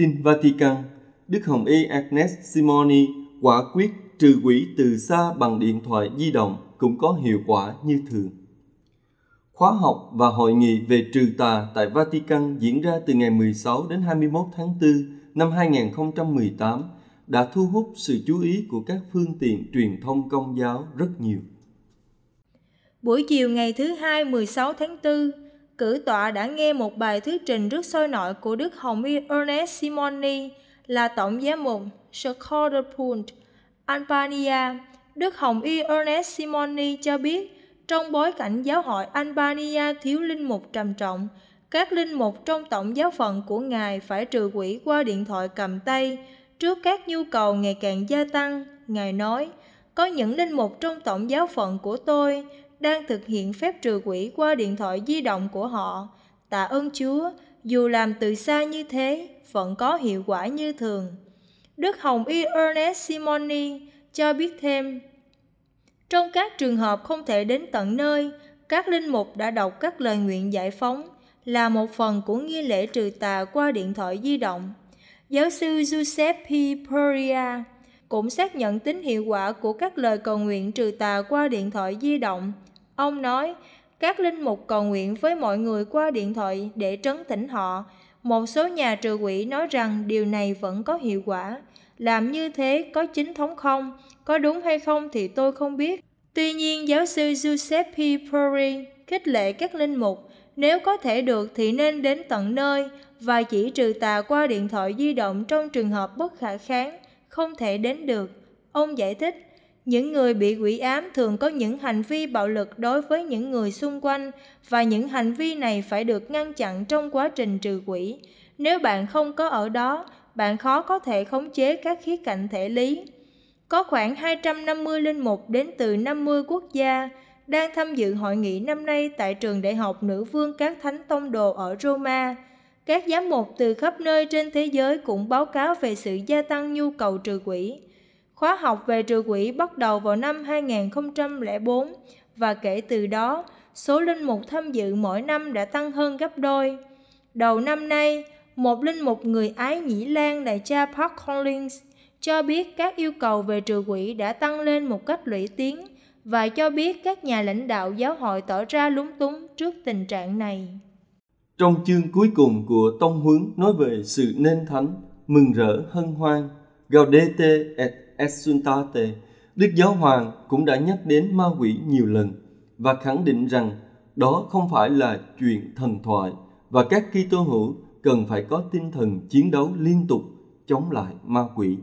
Tin Vatican, Đức Hồng Y Agnes Simoni quả quyết trừ quỷ từ xa bằng điện thoại di động cũng có hiệu quả như thường. Khóa học và hội nghị về trừ tà tại Vatican diễn ra từ ngày 16 đến 21 tháng 4 năm 2018 đã thu hút sự chú ý của các phương tiện truyền thông công giáo rất nhiều. Buổi chiều ngày thứ hai 16 tháng 4, cử tọa đã nghe một bài thuyết trình rất sôi nổi của Đức Hồng Y Ernest Simoni là Tổng giám mục Scordepunt Albania. Đức Hồng Y Ernest Simoni cho biết, trong bối cảnh giáo hội Albania thiếu linh mục trầm trọng, các linh mục trong tổng giáo phận của Ngài phải trừ quỷ qua điện thoại cầm tay. Trước các nhu cầu ngày càng gia tăng, Ngài nói, có những linh mục trong tổng giáo phận của tôi đang thực hiện phép trừ quỷ qua điện thoại di động của họ. Tạ ơn Chúa, dù làm từ xa như thế, vẫn có hiệu quả như thường. Đức Hồng Y Ernest Simoni cho biết thêm, trong các trường hợp không thể đến tận nơi, các linh mục đã đọc các lời nguyện giải phóng là một phần của nghi lễ trừ tà qua điện thoại di động. Giáo sư Giuseppe Peria cũng xác nhận tính hiệu quả của các lời cầu nguyện trừ tà qua điện thoại di động – Ông nói, các linh mục cầu nguyện với mọi người qua điện thoại để trấn tĩnh họ. Một số nhà trừ quỷ nói rằng điều này vẫn có hiệu quả. Làm như thế có chính thống không? Có đúng hay không thì tôi không biết. Tuy nhiên, giáo sư Giuseppe Pori khích lệ các linh mục nếu có thể được thì nên đến tận nơi và chỉ trừ tà qua điện thoại di động trong trường hợp bất khả kháng, không thể đến được. Ông giải thích, những người bị quỷ ám thường có những hành vi bạo lực đối với những người xung quanh và những hành vi này phải được ngăn chặn trong quá trình trừ quỷ. Nếu bạn không có ở đó, bạn khó có thể khống chế các khía cạnh thể lý. Có khoảng 250 linh mục đến từ 50 quốc gia đang tham dự hội nghị năm nay tại trường đại học nữ vương các thánh tông đồ ở Roma. Các giám mục từ khắp nơi trên thế giới cũng báo cáo về sự gia tăng nhu cầu trừ quỷ. Khóa học về trừ quỷ bắt đầu vào năm 2004 và kể từ đó, số linh mục tham dự mỗi năm đã tăng hơn gấp đôi. Đầu năm nay, một linh mục người Ái Nhĩ Lan đại cha Park Collins cho biết các yêu cầu về trừ quỷ đã tăng lên một cách lũy tiến và cho biết các nhà lãnh đạo giáo hội tỏ ra lúng túng trước tình trạng này. Trong chương cuối cùng của tông huấn nói về sự nên thánh, mừng rỡ hân hoan, gaudete et Exsultate, Đức Giáo Hoàng cũng đã nhắc đến ma quỷ nhiều lần và khẳng định rằng đó không phải là chuyện thần thoại và các Kitô hữu cần phải có tinh thần chiến đấu liên tục chống lại ma quỷ.